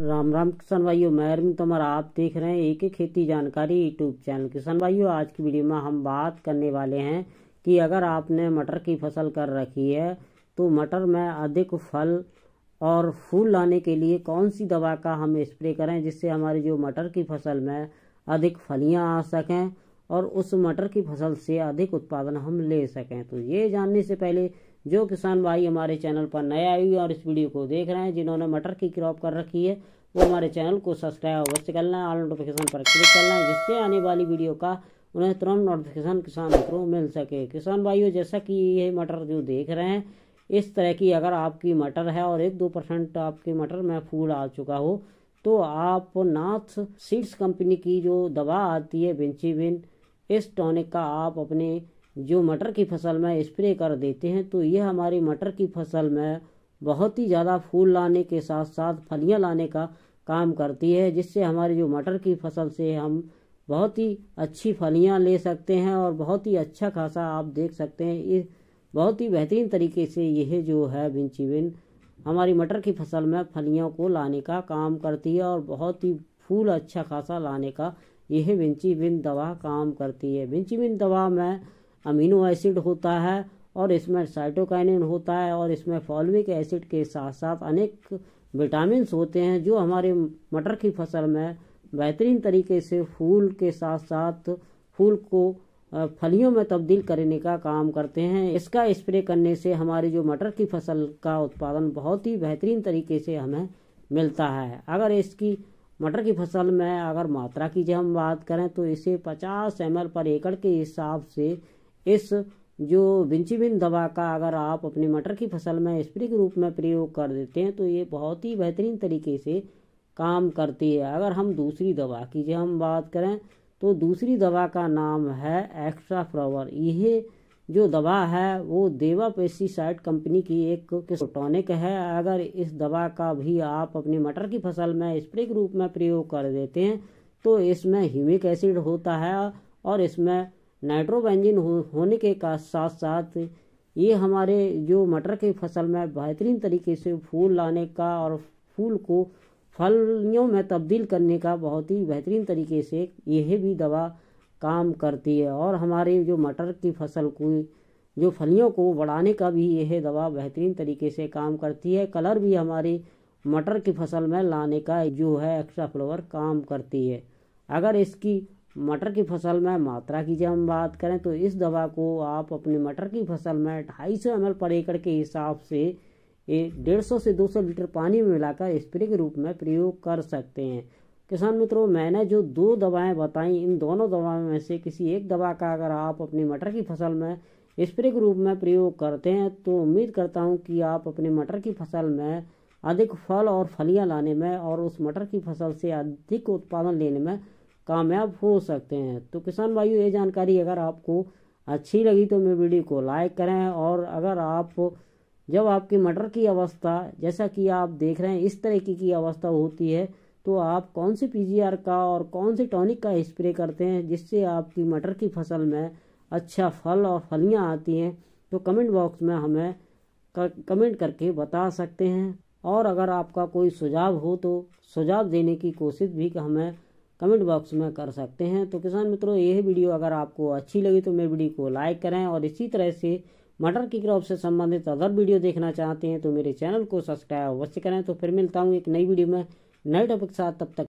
राम राम किसान भाइयों मैं अरविंद तोमर आप देख रहे हैं एक ही खेती जानकारी यूट्यूब चैनल किसान भाइयों आज की वीडियो में हम बात करने वाले हैं कि अगर आपने मटर की फसल कर रखी है तो मटर में अधिक फल और फूल लाने के लिए कौन सी दवा का हम स्प्रे करें जिससे हमारी जो मटर की फसल में अधिक फलियाँ आ सकें और उस मटर की फसल से अधिक उत्पादन हम ले सकें तो ये जानने से पहले जो किसान भाई हमारे चैनल पर नए आए हुए और इस वीडियो को देख रहे हैं जिन्होंने मटर की क्रॉप कर रखी है वो हमारे चैनल को सब्सक्राइब अवश्य कर लें ऑल नोटिफिकेशन पर क्लिक कर लें जिससे आने वाली वीडियो का उन्हें तुरंत नोटिफिकेशन किसान को मिल सके किसान भाइयों जैसा कि ये मटर जो देख रहे हैं इस तरह की अगर आपकी मटर है और एक दो परसेंट आपकी मटर में फूल आ चुका हो तो आप नाथ सीड्स कंपनी की जो दवा आती है बेंचीविन इस टॉनिक का आप अपने जो मटर की फसल में स्प्रे कर देते हैं तो यह हमारी मटर की फसल में बहुत ही ज़्यादा फूल लाने के साथ साथ फलियाँ लाने का काम करती है जिससे हमारी जो मटर की फसल से हम बहुत ही अच्छी फलियाँ ले सकते हैं और बहुत ही अच्छा खासा आप देख सकते हैं इस बहुत ही बेहतरीन तरीके से यह जो है बिंची बिन हमारी मटर की फसल में फलियों को लाने का काम करती है और बहुत ही फूल अच्छा खासा लाने का यह विंची बिन दवा काम करती है विंची बिन दवा में अमीनो एसिड होता है और इसमें साइटोकाइनिन होता है और इसमें फॉलविक एसिड के साथ साथ अनेक विटामिन होते हैं जो हमारे मटर की फसल में बेहतरीन तरीके से फूल के साथ साथ फूल को फलियों में तब्दील करने का काम करते हैं इसका स्प्रे करने से हमारी जो मटर की फसल का उत्पादन बहुत ही बेहतरीन तरीके से हमें मिलता है अगर इसकी मटर की फसल में अगर मात्रा की जब हम बात करें तो इसे 50 एम पर एकड़ के हिसाब से इस जो विंचिविन दवा का अगर आप अपने मटर की फसल में स्प्रे के रूप में प्रयोग कर देते हैं तो ये बहुत ही बेहतरीन तरीके से काम करती है अगर हम दूसरी दवा की जो हम बात करें तो दूसरी दवा का नाम है एक्स्ट्रा फ्लावर यह जो दवा है वो देवा पेस्टिसाइड कंपनी की एक टॉनिक है अगर इस दवा का भी आप अपनी मटर की फसल में स्प्रे के रूप में प्रयोग कर देते हैं तो इसमें ह्यूमिक एसिड होता है और इसमें नाइट्रोबेंजिन हो, होने के का साथ साथ ये हमारे जो मटर की फसल में बेहतरीन तरीके से फूल लाने का और फूल को फलियों में तब्दील करने का बहुत ही बेहतरीन तरीके से यह भी दवा काम करती है और हमारे जो मटर की फसल को जो फलियों को बढ़ाने का भी यह दवा बेहतरीन तरीके से काम करती है कलर भी हमारी मटर की फसल में लाने का जो है एक्स्ट्रा फ्लोवर काम करती है अगर इसकी मटर की फसल में मात्रा की जब हम बात करें तो इस दवा को आप अपने मटर की फसल में ढाई सौ एम पर एकड़ के हिसाब से डेढ़ सौ से दो सौ लीटर पानी में मिलाकर स्प्रे के रूप में प्रयोग कर सकते हैं किसान मित्रों मैंने जो दो दवाएं बताई इन दोनों दवाओं में से किसी एक दवा का अगर आप अपनी मटर की फसल में स्प्रे के रूप में प्रयोग करते हैं तो उम्मीद करता हूं कि आप अपने मटर की फसल में अधिक फल और फलियां लाने में और उस मटर की फसल से अधिक उत्पादन लेने में कामयाब हो सकते हैं तो किसान भाइयों ये जानकारी अगर आपको अच्छी लगी तो मेरे वीडियो को लाइक करें और अगर आप जब आपकी मटर की अवस्था जैसा कि आप देख रहे हैं इस तरीके की अवस्था होती है तो आप कौन सी पी का और कौन से टॉनिक का स्प्रे करते हैं जिससे आपकी मटर की फसल में अच्छा फल और फलियां आती हैं तो कमेंट बॉक्स में हमें कमेंट करके बता सकते हैं और अगर आपका कोई सुझाव हो तो सुझाव देने की कोशिश भी हमें कमेंट बॉक्स में कर सकते हैं तो किसान मित्रों यह वीडियो अगर आपको अच्छी लगी तो मेरे वीडियो को लाइक करें और इसी तरह से मटर की क्रॉप से संबंधित अदर वीडियो देखना चाहते हैं तो मेरे चैनल को सब्सक्राइब अवश्य करें तो फिर मिलता हूँ एक नई वीडियो में नए टॉपिक के साथ तब तक